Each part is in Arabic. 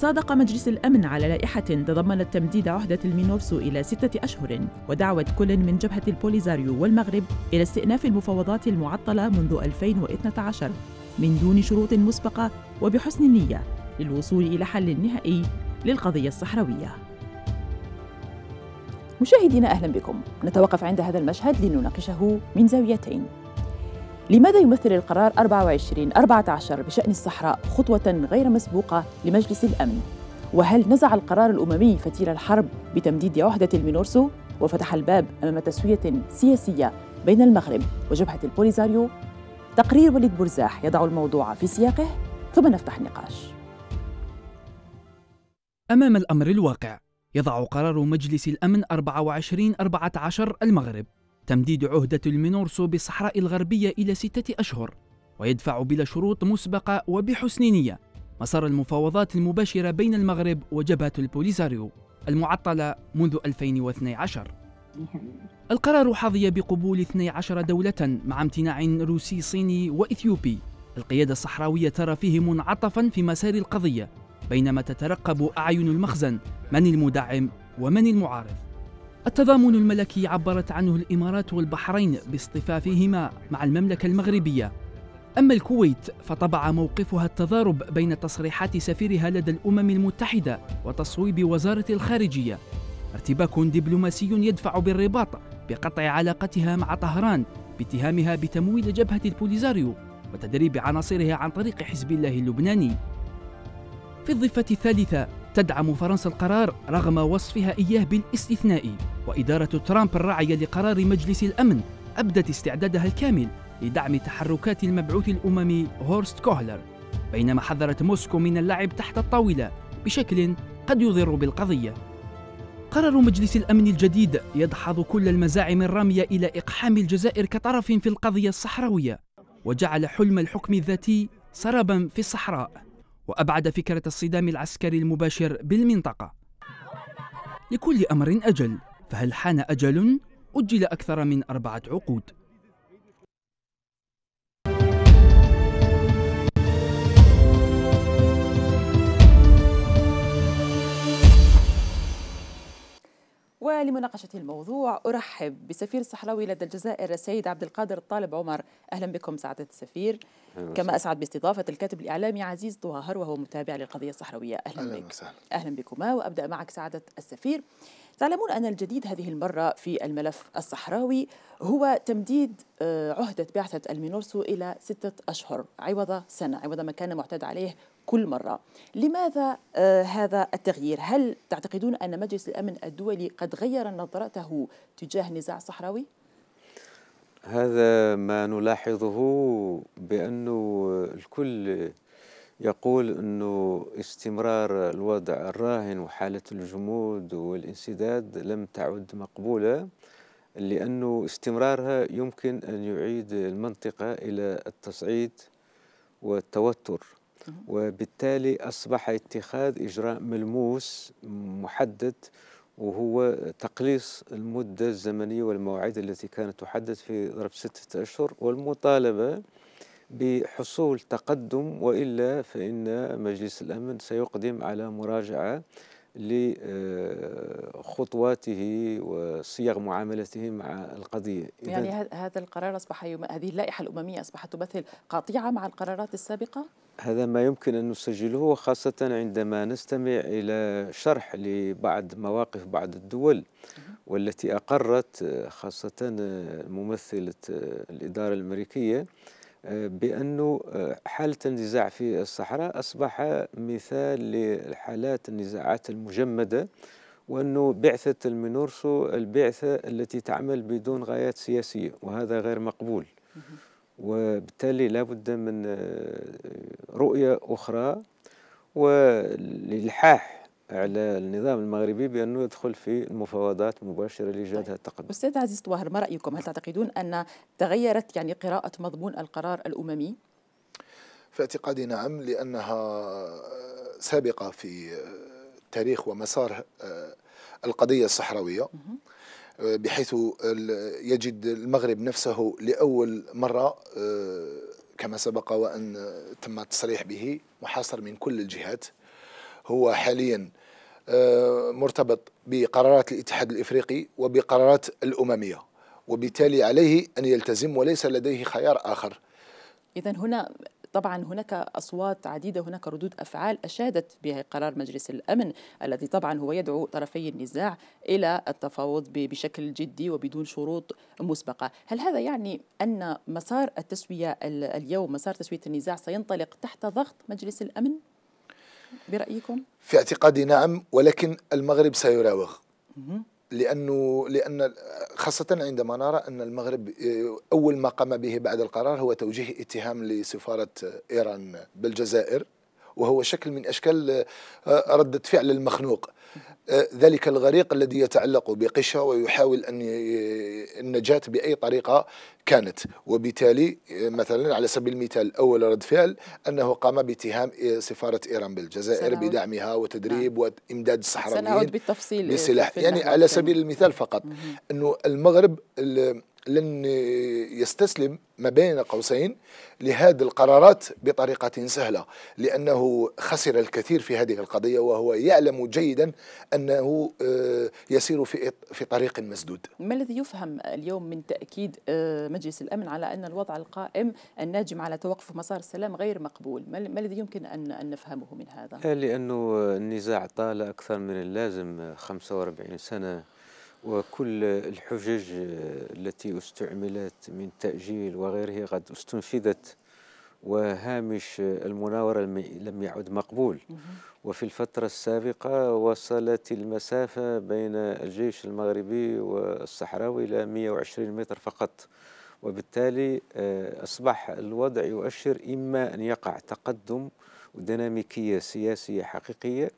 صادق مجلس الأمن على لائحة تضمنت تمديد عهدة المينورسو إلى ستة أشهر ودعوة كل من جبهة البوليزاريو والمغرب إلى استئناف المفاوضات المعطلة منذ 2012 من دون شروط مسبقة وبحسن النية للوصول إلى حل نهائي للقضية الصحراوية مشاهدينا أهلا بكم نتوقف عند هذا المشهد لنناقشه من زاويتين لماذا يمثل القرار 24 14 بشأن الصحراء خطوة غير مسبوقة لمجلس الأمن؟ وهل نزع القرار الأممي فتيل الحرب بتمديد وحدة المينورسو وفتح الباب أمام تسوية سياسية بين المغرب وجبهة البوليزاريو؟ تقرير وليد برزاح يضع الموضوع في سياقه ثم نفتح النقاش. أمام الأمر الواقع يضع قرار مجلس الأمن 24 14 المغرب تمديد عهدة المينورسو بالصحراء الغربية إلى ستة أشهر ويدفع بلا شروط مسبقة وبحسن نية مسار المفاوضات المباشرة بين المغرب وجبهة البوليزاريو المعطلة منذ 2012 القرار حظي بقبول 12 دولة مع امتناع روسي صيني وإثيوبي القيادة الصحراوية ترى فيه منعطفا في مسار القضية بينما تترقب أعين المخزن من المدعم ومن المعارض التضامن الملكي عبرت عنه الامارات والبحرين باصطفافهما مع المملكه المغربيه اما الكويت فطبع موقفها التضارب بين تصريحات سفيرها لدى الامم المتحده وتصويب وزاره الخارجيه ارتباك دبلوماسي يدفع بالرباط بقطع علاقتها مع طهران باتهامها بتمويل جبهه البوليزاريو وتدريب عناصرها عن طريق حزب الله اللبناني في الضفه الثالثه تدعم فرنسا القرار رغم وصفها إياه بالاستثنائي وإدارة ترامب الراعية لقرار مجلس الأمن أبدت استعدادها الكامل لدعم تحركات المبعوث الأممي هورست كوهلر بينما حذرت موسكو من اللعب تحت الطاولة بشكل قد يضر بالقضية قرار مجلس الأمن الجديد يدحض كل المزاعم الرامية إلى إقحام الجزائر كطرف في القضية الصحراوية وجعل حلم الحكم الذاتي سرابا في الصحراء وأبعد فكرة الصدام العسكري المباشر بالمنطقة لكل أمر أجل فهل حان أجل؟ أجل أكثر من أربعة عقود ولمناقشة الموضوع أرحب بسفير الصحراوي لدى الجزائر السيد عبد القادر الطالب عمر أهلا بكم سعادة السفير كما أسعد باستضافة الكاتب الإعلامي عزيز طههر وهو متابع للقضية الصحراوية أهلا, أهلا بك وسهلا. أهلا بكما وأبدأ معك سعادة السفير تعلمون أن الجديد هذه المرة في الملف الصحراوي هو تمديد آه، عهدة بعثة المينورسو إلى ستة أشهر عوض سنة عوض ما كان معتاد عليه كل مرة لماذا آه، هذا التغيير؟ هل تعتقدون أن مجلس الأمن الدولي قد غير نظرته تجاه النزاع الصحراوي؟ هذا ما نلاحظه بأنه الكل يقول أنه استمرار الوضع الراهن وحالة الجمود والانسداد لم تعد مقبولة لأنه استمرارها يمكن أن يعيد المنطقة إلى التصعيد والتوتر وبالتالي أصبح اتخاذ إجراء ملموس محدد وهو تقليص المدة الزمنية والمواعيد التي كانت تحدد في ضرب ستة أشهر والمطالبة بحصول تقدم وإلا فإن مجلس الأمن سيقدم على مراجعة لخطواته وصيغ معاملته مع القضية يعني هذا القرار أصبح هذه اللائحة الأممية أصبحت تمثل قطيعة مع القرارات السابقة؟ هذا ما يمكن أن نسجله وخاصة عندما نستمع إلى شرح لبعض مواقف بعض الدول والتي أقرت خاصة ممثلة الإدارة الأمريكية بأن حالة النزاع في الصحراء أصبح مثال لحالات النزاعات المجمدة وأنه بعثة المينورسو البعثة التي تعمل بدون غايات سياسية وهذا غير مقبول وبالتالي لابد من آه، رؤية أخرى والإلحاح على النظام المغربي بأنه يدخل في المفاوضات مباشرة لإيجاد طيب. هذا التقدم أستاذ عزيز طواهر ما رأيكم هل تعتقدون أن تغيرت يعني قراءة مضمون القرار الأممي؟ في اعتقادي نعم لأنها آه، سابقة في آه، تاريخ ومسار القضية الصحراوية بحيث يجد المغرب نفسه لأول مرة آه، كما سبق وأن تم التصريح به محاصر من كل الجهات هو حاليا آه، مرتبط بقرارات الاتحاد الإفريقي وبقرارات الأممية وبالتالي عليه أن يلتزم وليس لديه خيار آخر إذا هنا طبعا هناك أصوات عديدة هناك ردود أفعال أشادت بقرار قرار مجلس الأمن الذي طبعا هو يدعو طرفي النزاع إلى التفاوض بشكل جدي وبدون شروط مسبقة هل هذا يعني أن مسار التسوية اليوم مسار تسوية النزاع سينطلق تحت ضغط مجلس الأمن؟ برأيكم؟ في اعتقادي نعم ولكن المغرب سيراوغ لانه لان خاصه عندما نرى ان المغرب آه، اول ما قام به بعد القرار هو توجيه اتهام لسفاره ايران بالجزائر وهو شكل من اشكال آه، رده فعل المخنوق ذلك الغريق الذي يتعلق بقشة ويحاول أن النجاة بأي طريقة كانت وبالتالي مثلا على سبيل المثال أول رد فعل أنه قام باتهام سفارة إيران بالجزائر بدعمها وتدريب نعم. وإمداد الصحراويين سنعود بالتفصيل بسلاح يعني على سبيل المثال فقط أنه المغرب لن يستسلم ما بين قوسين لهذه القرارات بطريقة سهلة لأنه خسر الكثير في هذه القضية وهو يعلم جيدا أنه آه، يسير في في طريق مسدود ما الذي يفهم اليوم من تأكيد آه، مجلس الأمن على أن الوضع القائم الناجم على توقف مسار السلام غير مقبول ما الذي يمكن أن نفهمه من هذا؟ لأنه النزاع طال أكثر من اللازم 45 سنة وكل الحجج التي استعملت من تأجيل وغيره قد استنفذت وهامش المناورة لم يعد مقبول وفي الفترة السابقة وصلت المسافة بين الجيش المغربي والصحراوي إلى 120 متر فقط وبالتالي آه، أصبح الوضع يؤشر إما أن يقع تقدم وديناميكية سياسية حقيقية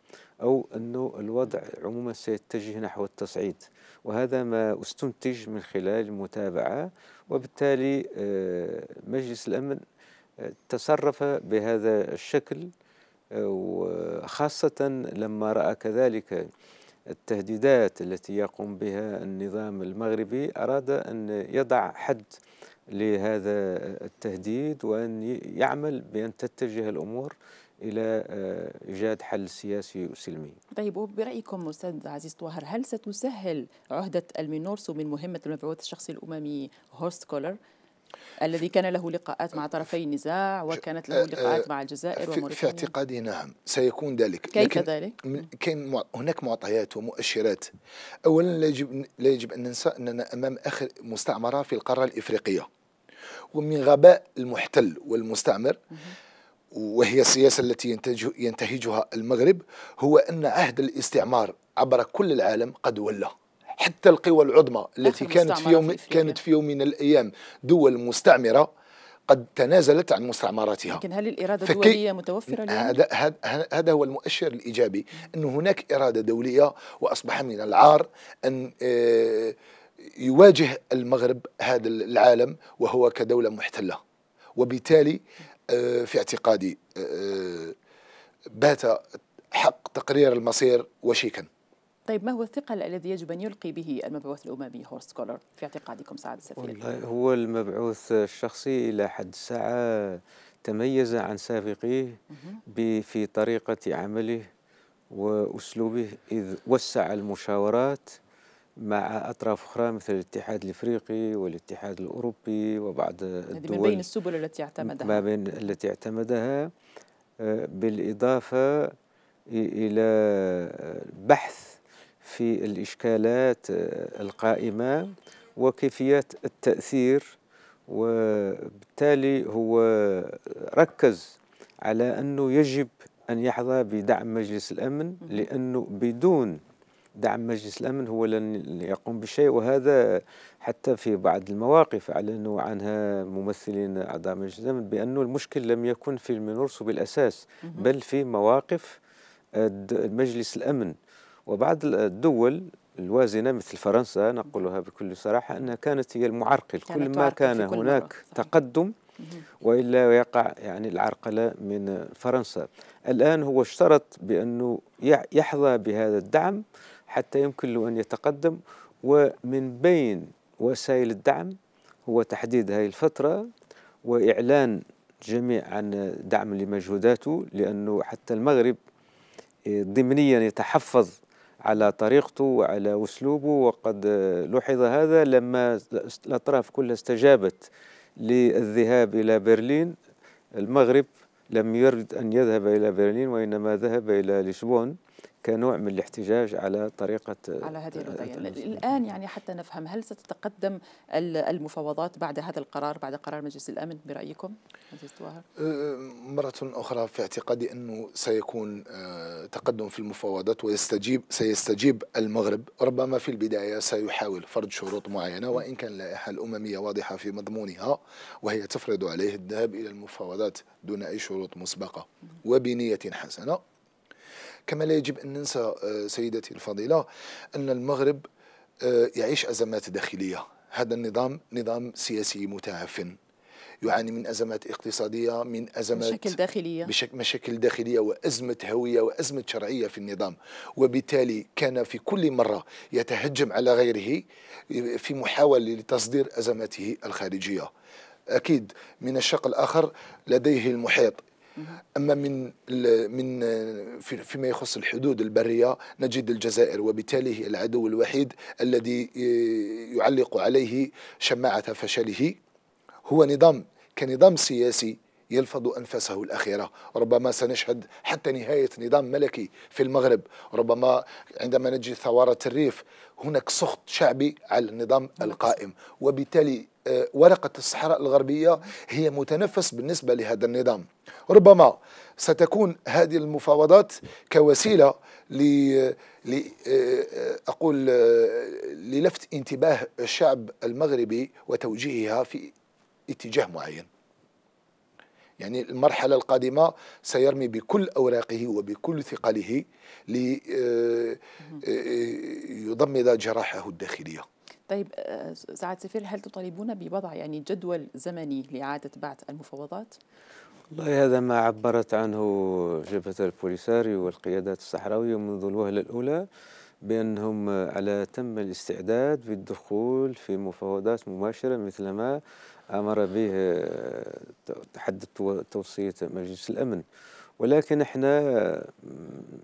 أو أنه الوضع عموما سيتجه نحو التصعيد وهذا ما استنتج من خلال المتابعة وبالتالي آه، مجلس الأمن آه، تصرف بهذا الشكل آه، وخاصة لما رأى كذلك التهديدات التي يقوم بها النظام المغربي أراد أن يضع حد لهذا التهديد وأن يعمل بأن تتجه الأمور إلى آه، إيجاد حل سياسي وسلمي طيب وبرأيكم أستاذ عزيز طاهر هل ستسهل عهدة المينورسو من مهمة المبعوث الشخصي الأممي هورست كولر الذي كان له لقاءات مع طرفي النزاع وكانت له آه، لقاءات آه، مع الجزائر وموريتانيا في اعتقادي نعم سيكون ذلك كيف ذلك؟ كاين هناك معطيات ومؤشرات اولا لا يجب لا يجب ان ننسى اننا امام اخر مستعمره في القاره الافريقيه ومن غباء المحتل والمستعمر وهي السياسة التي ينتهجها المغرب هو أن عهد الاستعمار عبر كل العالم قد ولى حتى القوى العظمى التي كانت في يوم في كانت في يوم من الايام دول مستعمره قد تنازلت عن مستعمراتها لكن هل الإرادة الدولية متوفرة هذا هذا هو المؤشر الإيجابي أن هناك إرادة دولية وأصبح من العار أن آه، يواجه المغرب هذا العالم وهو كدولة محتلة وبالتالي آه، في اعتقادي آه، آه، بات حق تقرير المصير وشيكا طيب ما هو الثقل الذي يجب أن يلقي به المبعوث الأممي هورست كولر في اعتقادكم سعد السفير؟ والله هو المبعوث الشخصي إلى حد الساعة تميز عن سابقيه في طريقة عمله وأسلوبه إذ وسع المشاورات مع اطراف اخرى مثل الاتحاد الافريقي والاتحاد الاوروبي وبعض الدول ما بين السبل التي اعتمدها ما بين التي اعتمدها آه، بالاضافه الى بحث في الاشكالات آه، القائمه وكيفيات التاثير وبالتالي هو ركز على انه يجب ان يحظى بدعم مجلس الامن لانه بدون دعم مجلس الأمن هو لن يقوم بشيء وهذا حتى في بعض المواقف أعلنوا عنها ممثلين أعضاء مجلس الأمن بانه المشكل لم يكن في المنورسو بالأساس بل في مواقف مجلس الأمن وبعض الدول الوازنة مثل فرنسا نقولها بكل صراحة أنها كانت هي المعرقل كل ما كان هناك مرة. تقدم والا يقع يعني العرقله من فرنسا الان هو اشترط بانه يحظى بهذا الدعم حتى يمكن له أن يتقدم ومن بين وسائل الدعم هو تحديد هذه الفترة وإعلان جميع عن دعم لمجهوداته لأنه حتى المغرب آه، ضمنيا يتحفظ على طريقته وعلى أسلوبه وقد آه، لوحظ هذا لما الأطراف كلها استجابت للذهاب إلى برلين المغرب لم يرد أن يذهب إلى برلين وإنما ذهب إلى لشبون كنوع من الاحتجاج على طريقة على هذه آه، الوضعية الآن يعني حتى نفهم هل ستتقدم المفاوضات بعد هذا القرار بعد قرار مجلس الأمن برأيكم أه، مرة أخرى في اعتقادي أنه سيكون آه، تقدم في المفاوضات ويستجيب سيستجيب المغرب ربما في البداية سيحاول فرض شروط معينة وإن كان اللائحة الأممية واضحة في مضمونها وهي تفرض عليه الذهاب إلى المفاوضات دون أي شروط مسبقة وبنية حسنة كما لا يجب أن ننسى آه، سيدتي الفضيلة أن المغرب آه، يعيش أزمات داخلية هذا النظام نظام سياسي متعفن يعاني من ازمات اقتصاديه من ازمات مشاكل داخليه بشك مشاكل داخليه وازمه هويه وازمه شرعيه في النظام وبالتالي كان في كل مره يتهجم على غيره آه، في محاوله لتصدير ازماته الخارجيه اكيد من الشق الاخر لديه المحيط اما من من فيما يخص الحدود البريه نجد الجزائر وبالتالي هي العدو الوحيد الذي يعلق عليه شماعه فشله هو نظام كنظام سياسي يلفظ انفاسه الاخيره، ربما سنشهد حتى نهايه نظام ملكي في المغرب، ربما عندما نجد ثواره الريف هناك سخط شعبي على النظام نعم. القائم، وبالتالي آه، ورقة الصحراء الغربية هي متنفس بالنسبة لهذا النظام ربما ستكون هذه المفاوضات كوسيلة ل آه، أقول آه، للفت انتباه الشعب المغربي وتوجيهها في اتجاه معين يعني المرحلة القادمة سيرمي بكل أوراقه وبكل ثقله ليضمد جراحه الداخلية طيب آه، سعاد سفير هل تطالبون بوضع يعني جدول زمني لإعادة بعث المفاوضات؟ والله هذا ما عبرت عنه جبهة البوليساريو والقيادات الصحراوية منذ الوهلة الأولى بأنهم على تم الاستعداد بالدخول في مفاوضات مباشرة مثل ما أمر به آه، تحدد توصية مجلس الأمن ولكن احنا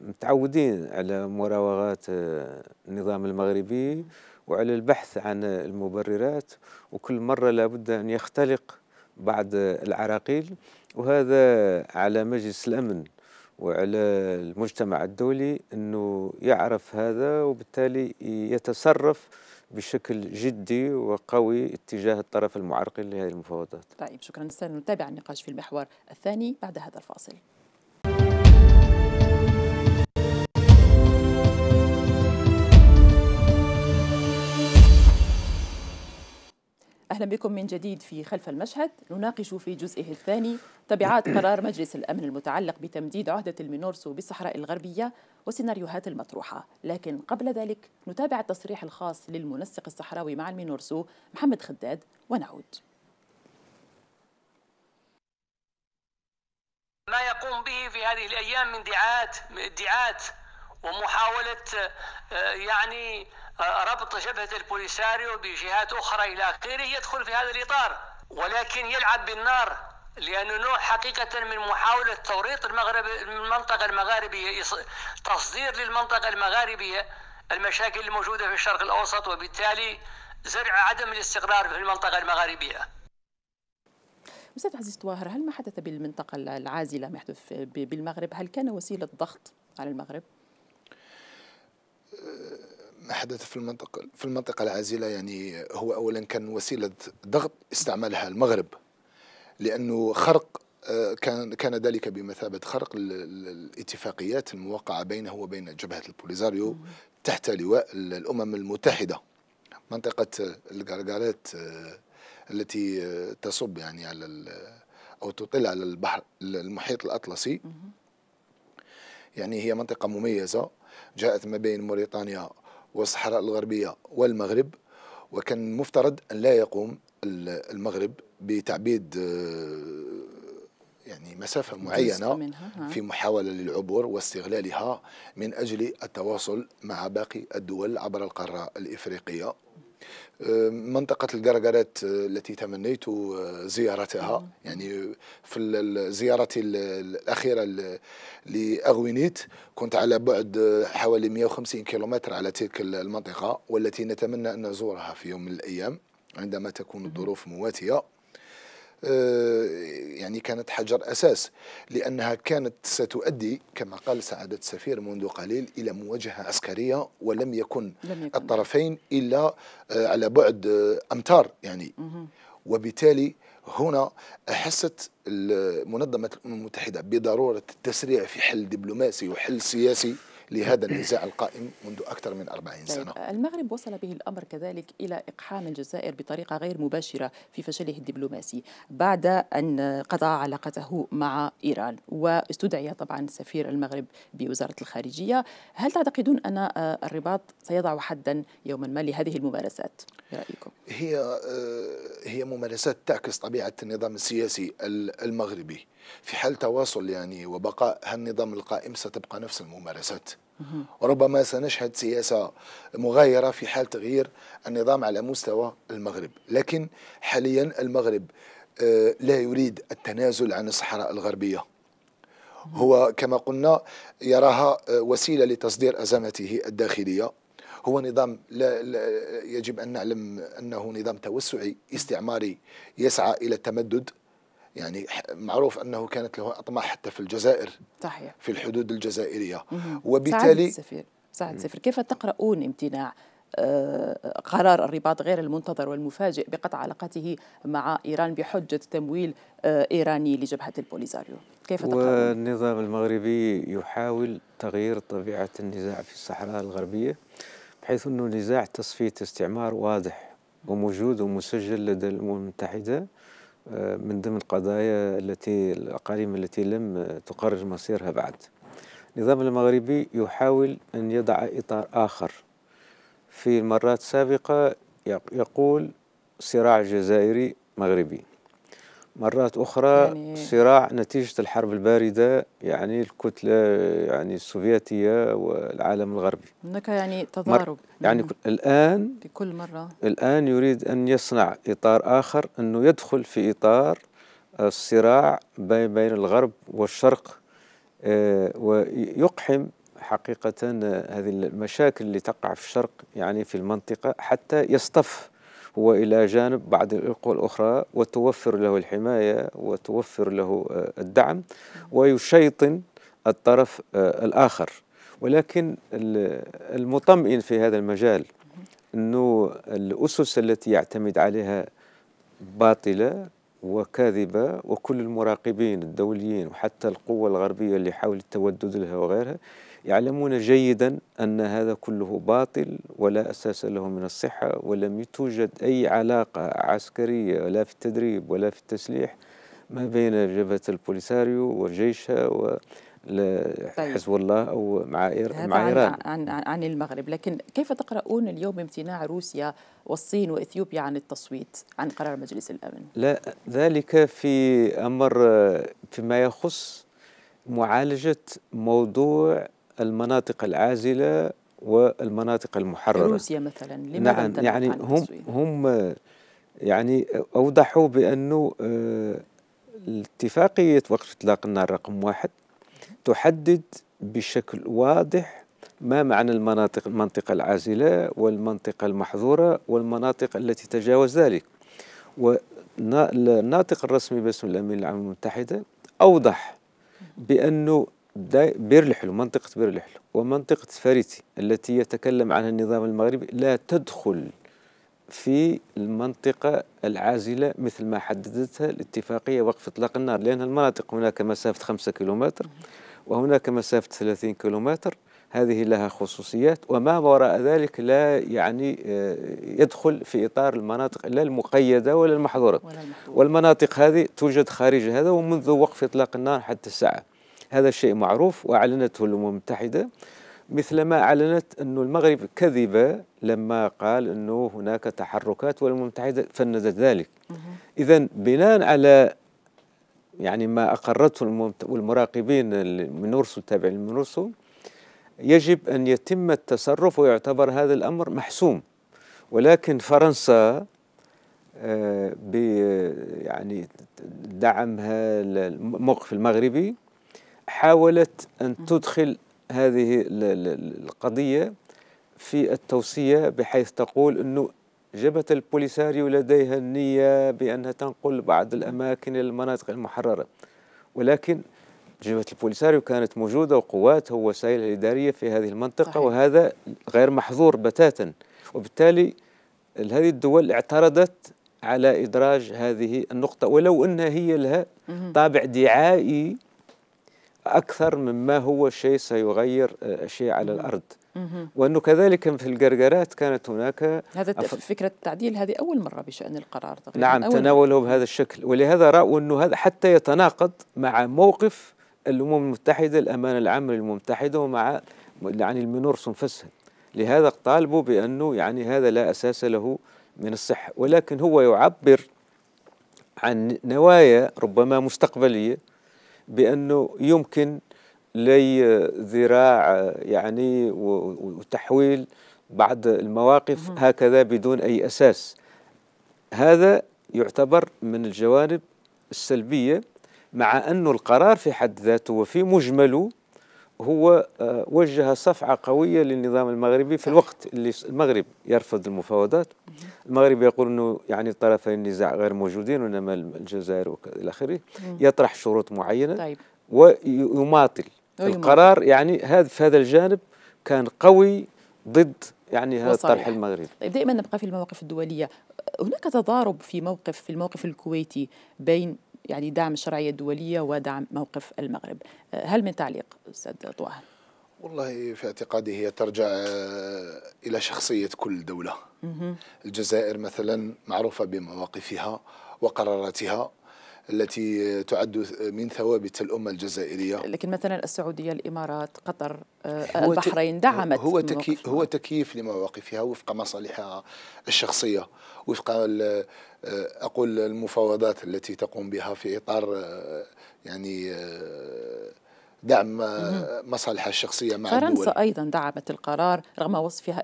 متعودين على مراوغات آه، النظام المغربي وعلى البحث عن المبررات وكل مرة لابد أن يختلق بعض العراقيل وهذا على مجلس الأمن وعلى المجتمع الدولي أنه يعرف هذا وبالتالي يتصرف بشكل جدي وقوي اتجاه الطرف المعرقل لهذه المفاوضات. طيب شكرا نتابع النقاش في المحور الثاني بعد هذا الفاصل. أهلا بكم من جديد في خلف المشهد نناقش في جزئه الثاني تبعات قرار مجلس الأمن المتعلق بتمديد عهدة المينورسو بالصحراء الغربية وسيناريوهات المطروحة لكن قبل ذلك نتابع التصريح الخاص للمنسق الصحراوي مع المينورسو محمد خداد ونعود ما يقوم به في هذه الأيام من ادعاءات ادعاءات ومحاولة آه، يعني ربط جبهة البوليساريو بجهات أخرى إلى آخره يدخل في هذا الإطار ولكن يلعب بالنار لأنه نوع حقيقة من محاولة توريط المغرب المنطقة المغاربية تصدير للمنطقة المغاربية المشاكل الموجودة في الشرق الأوسط وبالتالي زرع عدم الاستقرار في المنطقة المغاربية أستاذ عزيز طواهر هل ما حدث بالمنطقة العازلة ما يحدث بالمغرب هل كان وسيلة ضغط على المغرب؟ ما حدث في المنطقة في المنطقة العازلة يعني هو أولا كان وسيلة ضغط استعملها المغرب لأنه خرق آه، كان كان ذلك بمثابة خرق الاتفاقيات الموقعة بينه وبين جبهة البوليزاريو تحت لواء الأمم المتحدة منطقة الغرغارات آه، التي آه، تصب يعني على أو تطل على البحر المحيط الأطلسي يعني هي منطقة مميزة جاءت ما بين موريتانيا والصحراء الغربية والمغرب وكان مفترض أن لا يقوم المغرب بتعبيد آه، يعني مسافة معينة في محاولة للعبور واستغلالها من أجل التواصل مع باقي الدول عبر القارة الإفريقية منطقة القرقرات آه، التي تمنيت آه، زيارتها يعني في زيارتي الأخيرة لأغوينيت كنت على بعد آه، حوالي 150 كيلومتر على تلك المنطقة والتي نتمنى أن نزورها في يوم من الأيام عندما تكون الظروف مواتية آه، يعني كانت حجر أساس لأنها كانت ستؤدي كما قال سعادة السفير منذ قليل إلى مواجهة عسكرية ولم يكن, لم يكن. نعم. الطرفين إلا آه، على بعد آه، أمتار يعني وبالتالي هنا أحست المنظمة الأمم المتحدة بضرورة التسريع في حل دبلوماسي وحل سياسي لهذا النزاع القائم منذ أكثر من 40 طيب، سنة المغرب وصل به الأمر كذلك إلى إقحام الجزائر بطريقة غير مباشرة في فشله الدبلوماسي بعد أن قطع علاقته مع إيران واستدعي طبعا سفير المغرب بوزارة الخارجية هل تعتقدون أن آه، الرباط سيضع حدا يوما ما لهذه الممارسات برأيكم؟ إيه هي آه، هي ممارسات تعكس طبيعه النظام السياسي المغربي في حال تواصل يعني وبقاء هالنظام القائم ستبقى نفس الممارسات ربما سنشهد سياسه مغايره في حال تغيير النظام على مستوى المغرب لكن حاليا المغرب آه، لا يريد التنازل عن الصحراء الغربيه هو كما قلنا يراها آه، وسيله لتصدير ازمته الداخليه هو نظام لا لا يجب أن نعلم أنه نظام توسعي استعماري يسعى إلى التمدد يعني معروف انه كانت له اطماع حتى في الجزائر صحيح في الحدود الجزائريه مم. وبالتالي سعد سفير سعد سفير كيف تقرؤون امتناع آه، قرار الرباط غير المنتظر والمفاجئ بقطع علاقته مع ايران بحجه تمويل آه، ايراني لجبهه البوليزاريو كيف تقرؤون والنظام المغربي يحاول تغيير طبيعه النزاع في الصحراء الغربيه بحيث أنه نزاع تصفية استعمار واضح وموجود ومسجل لدى الأمم المتحدة آه، من ضمن القضايا التي الأقاليم التي لم تقرر مصيرها بعد النظام المغربي يحاول أن يضع إطار آخر في المرات السابقة يقول صراع جزائري مغربي مرات أخرى يعني صراع نتيجة الحرب الباردة يعني الكتلة يعني السوفيتية والعالم الغربي هناك يعني تضارب يعني الآن بكل مرة الآن يريد أن يصنع إطار آخر أنه يدخل في إطار الصراع بين الغرب والشرق آه، ويقحم حقيقة آه، هذه المشاكل اللي تقع في الشرق يعني في المنطقة حتى يصطف وإلى جانب بعض القوى الأخرى وتوفر له الحماية وتوفر له آه، الدعم ويشيطن الطرف آه، الآخر ولكن المطمئن في هذا المجال أنه الأسس التي يعتمد عليها باطلة وكاذبة وكل المراقبين الدوليين وحتى القوى الغربية اللي حاول التودد لها وغيرها يعلمون جيدا أن هذا كله باطل ولا أساس له من الصحة ولم توجد أي علاقة عسكرية لا في التدريب ولا في التسليح ما بين جبهة البوليساريو وجيشها و طيب. حزب الله او مع مع ايران عن, عن عن المغرب، لكن كيف تقرؤون اليوم امتناع روسيا والصين واثيوبيا عن التصويت عن قرار مجلس الامن؟ لا ذلك في امر فيما يخص معالجه موضوع المناطق العازلة والمناطق المحررة روسيا مثلا لماذا نعم يعني هم هم يعني أوضحوا بأنه آه، اتفاقية وقف إطلاق النار رقم واحد تحدد بشكل واضح ما معنى المناطق المنطقة العازلة والمنطقة المحظورة والمناطق التي تجاوز ذلك والناطق الرسمي باسم الأمين العام المتحدة أوضح بأنه بير الحلو منطقة بير الحلو ومنطقة فريتي التي يتكلم عنها النظام المغربي لا تدخل في المنطقة العازلة مثل ما حددتها الاتفاقية وقف إطلاق النار لأن المناطق هناك مسافة 5 كيلومتر وهناك مسافة 30 كيلومتر هذه لها خصوصيات وما وراء ذلك لا يعني آه، يدخل في إطار المناطق لا المقيدة ولا المحظورة والمناطق هذه توجد خارج هذا ومنذ وقف إطلاق النار حتى الساعة هذا الشيء معروف وأعلنته الأمم المتحدة مثلما أعلنت أن المغرب كذب لما قال أنه هناك تحركات والأمم المتحدة فندت ذلك إذا بناء على يعني ما أقرته والمراقبين من أرسل تابع من يجب أن يتم التصرف ويعتبر هذا الأمر محسوم ولكن فرنسا آه، ب يعني دعمها الموقف المغربي حاولت أن تدخل هذه القضية في التوصية بحيث تقول أنه جبهة البوليساريو لديها النية بأنها تنقل بعض الأماكن إلى المناطق المحررة ولكن جبهة البوليساريو كانت موجودة وقواتها ووسائلها الإدارية في هذه المنطقة صحيح. وهذا غير محظور بتاتا وبالتالي هذه الدول اعترضت على إدراج هذه النقطة ولو أنها هي لها طابع دعائي أكثر مما هو شيء سيغير آه، شيء على الأرض وأنه كذلك في الجرجرات كانت هناك هذا أف... فكرة التعديل هذه أول مرة بشأن القرار تقريبا نعم تناوله بهذا الشكل ولهذا رأوا أنه هذا حتى يتناقض مع موقف الأمم المتحدة الأمانة العامة للمتحدة ومع يعني المنورسون فسهل لهذا طالبوا بأنه يعني هذا لا أساس له من الصحة ولكن هو يعبر عن نوايا ربما مستقبلية بأنه يمكن لي ذراع يعني وتحويل بعض المواقف هكذا بدون أي أساس هذا يعتبر من الجوانب السلبية مع أن القرار في حد ذاته وفي مجمله هو آه، وجه صفعة قوية للنظام المغربي في الوقت اللي المغرب يرفض المفاوضات المغرب يقول أنه يعني طرفي النزاع غير موجودين وإنما الجزائر إلى آخره يطرح شروط معينة طيب. ويماطل القرار يعني هذا في هذا الجانب كان قوي ضد يعني هذا الطرح المغربي طيب دائما نبقى في المواقف الدولية هناك تضارب في موقف في الموقف الكويتي بين يعني دعم الشرعية الدولية ودعم موقف المغرب أه، هل من تعليق أستاذ طواهر؟ والله في اعتقادي هي ترجع أه، إلى شخصية كل دولة الجزائر مثلا معروفة بمواقفها وقراراتها التي تعد من ثوابت الأمة الجزائرية لكن مثلا السعودية الإمارات قطر آه، البحرين دعمت هو, تكي هو تكييف لمواقفها وفق مصالحها الشخصية وفق آه، أقول المفاوضات التي تقوم بها في إطار آه، يعني دعم مصالحها الشخصية مع فرنسا الدول. أيضا دعمت القرار رغم وصفها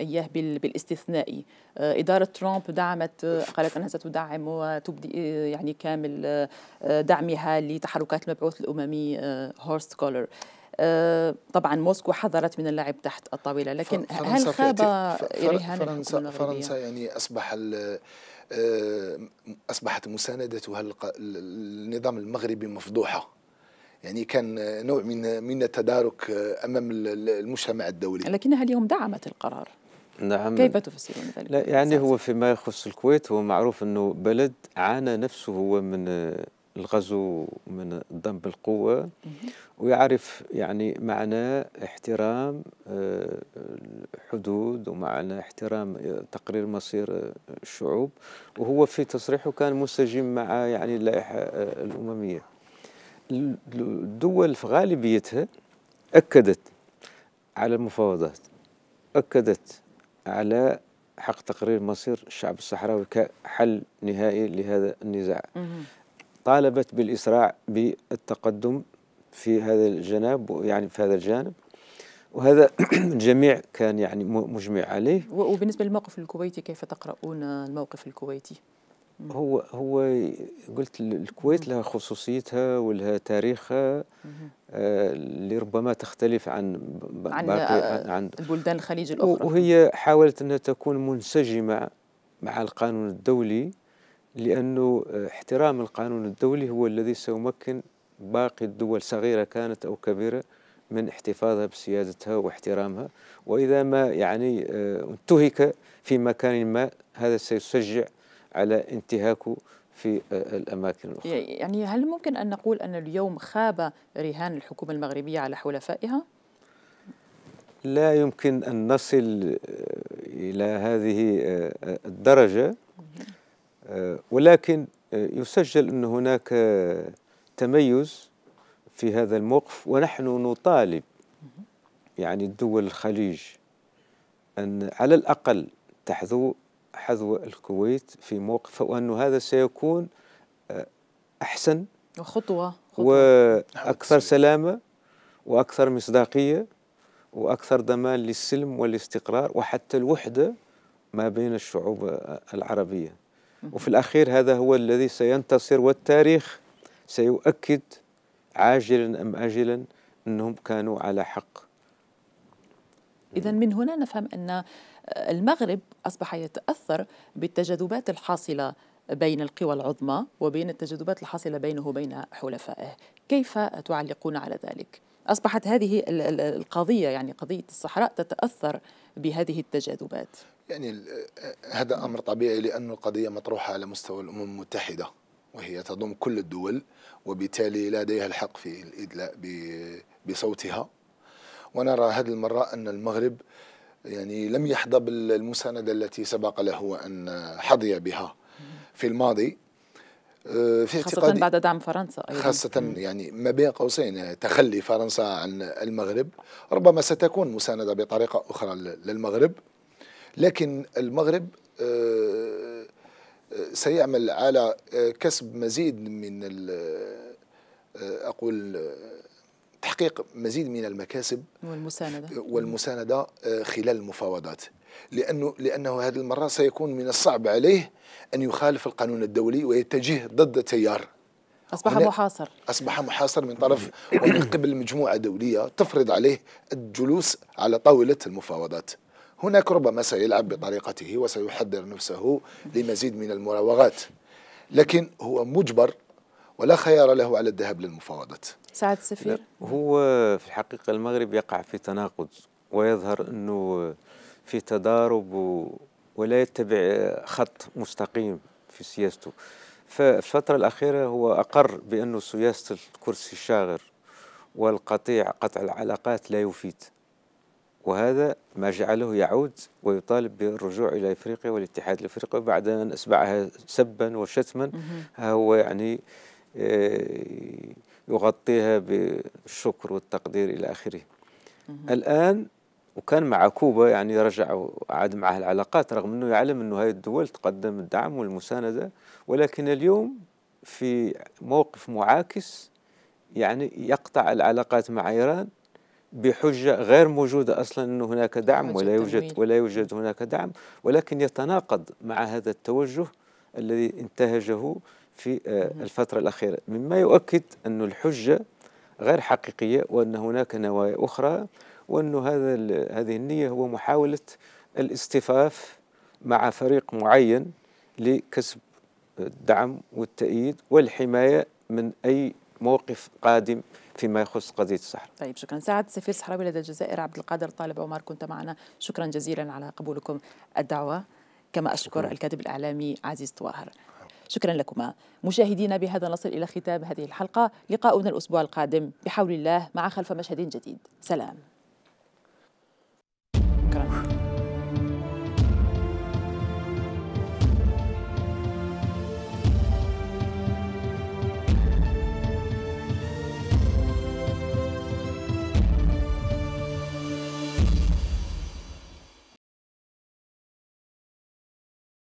إياه بالاستثنائي آه، إدارة ترامب دعمت آه، قالت أنها ستدعم وتبدي آه، يعني كامل دعمها لتحركات المبعوث الأممي هورست كولر طبعا موسكو حذرت من اللعب تحت الطاوله لكن هل خاب رهان فرنسا, فرنسا يعني اصبح اصبحت مساندتها للنظام المغربي مفضوحه يعني كان نوع من من التدارك امام المجتمع الدولي لكنها اليوم دعمت القرار نعم كيف تفسرون ذلك؟ لا يعني هو فيما يخص الكويت هو معروف انه بلد عانى نفسه هو من الغزو من الضم بالقوة ويعرف يعني معنى احترام آه، الحدود ومعنى احترام آه، تقرير مصير آه، الشعوب وهو في تصريحه كان منسجم مع يعني اللائحة الأممية الدول في غالبيتها أكدت على المفاوضات أكدت على حق تقرير مصير الشعب الصحراوي كحل نهائي لهذا النزاع طالبت بالإسراع بالتقدم في هذا الجناب يعني في هذا الجانب وهذا الجميع كان يعني مجمع عليه وبالنسبة للموقف الكويتي كيف تقرؤون الموقف الكويتي؟ هو هو قلت الكويت لها خصوصيتها ولها تاريخها آه، اللي ربما تختلف عن آه، عن, عن بلدان الخليج الاخرى وهي حاولت انها تكون منسجمه مع القانون الدولي لانه آه، احترام القانون الدولي هو الذي سيمكن باقي الدول صغيره كانت او كبيره من احتفاظها بسيادتها واحترامها واذا ما يعني انتهك في مكان ما هذا سيشجع على انتهاكه في الأماكن الأخرى يعني هل ممكن أن نقول أن اليوم خاب رهان الحكومة المغربية على حلفائها؟ لا يمكن أن نصل آه، إلى هذه آه، الدرجة آه، ولكن يسجل أن هناك تميز في هذا الموقف ونحن نطالب يعني الدول الخليج أن على الأقل تحذو حذو الكويت في موقف وأنه هذا سيكون آه، أحسن وخطوة, خطوة. وأكثر سلامة وأكثر مصداقية وأكثر ضمان للسلم والاستقرار وحتى الوحدة ما بين الشعوب العربية وفي الأخير هذا هو الذي سينتصر والتاريخ سيؤكد عاجلا أم آجلا أنهم كانوا على حق إذا من هنا نفهم أن آه، المغرب أصبح يتأثر بالتجاذبات الحاصلة بين القوى العظمى وبين التجاذبات الحاصلة بينه وبين حلفائه كيف تعلقون على ذلك؟ أصبحت هذه القضية يعني قضية الصحراء تتأثر بهذه التجاذبات يعني آه، هذا أمر طبيعي لأن القضية مطروحة على مستوى الأمم المتحدة وهي تضم كل الدول وبالتالي لديها الحق في الإدلاء بصوتها ونرى هذه المرة أن المغرب يعني لم يحظى بالمساندة التي سبق له أن حظي بها في الماضي آه، في خاصة بعد دعم فرنسا أيضا. خاصة يعني ما بين قوسين تخلي فرنسا عن المغرب ربما ستكون مساندة بطريقة أخرى للمغرب لكن المغرب آه، آه، سيعمل على كسب مزيد من أقول تحقيق مزيد من المكاسب والمساندة والمساندة آه، خلال المفاوضات لأنه, لأنه هذه المرة سيكون من الصعب عليه أن يخالف القانون الدولي ويتجه ضد تيار أصبح محاصر أصبح محاصر من طرف ومن قبل مجموعة دولية تفرض عليه الجلوس على طاولة المفاوضات هناك ربما سيلعب بطريقته وسيحضر نفسه لمزيد من المراوغات لكن هو مجبر ولا خيار له على الذهاب للمفاوضات سعد السفير هو في الحقيقة المغرب يقع في تناقض ويظهر أنه في تضارب ولا يتبع خط مستقيم في سياسته فالفترة الأخيرة هو أقر بأن سياسة الكرسي الشاغر والقطيع قطع العلاقات لا يفيد وهذا ما جعله يعود ويطالب بالرجوع الى افريقيا والاتحاد الافريقي بعد ان اسبعها سبا وشتما هو يعني آه، يغطيها بالشكر والتقدير إلى آخره الآن وكان مع كوبا يعني رجع وعاد معها العلاقات رغم أنه يعلم أنه هذه الدول تقدم الدعم والمساندة ولكن اليوم في موقف معاكس يعني يقطع العلاقات مع إيران بحجة غير موجودة أصلا أنه هناك دعم ولا يوجد ولا يوجد هناك دعم ولكن يتناقض مع هذا التوجه الذي انتهجه في آه، الفترة الأخيرة مما يؤكد أن الحجة غير حقيقية وأن هناك نوايا أخرى وأن هذا هذه النية هو محاولة الاستفاف مع فريق معين لكسب الدعم والتأييد والحماية من أي موقف قادم فيما يخص قضية الصحراء طيب شكرا سعد سفير الصحراوي لدى الجزائر عبد القادر طالب عمر كنت معنا شكرا جزيلا على قبولكم الدعوة كما أشكر شكرا. الكاتب الإعلامي عزيز طواهر شكرا لكما مشاهدينا بهذا نصل إلى ختام هذه الحلقة لقاؤنا الأسبوع القادم بحول الله مع خلف مشهد جديد سلام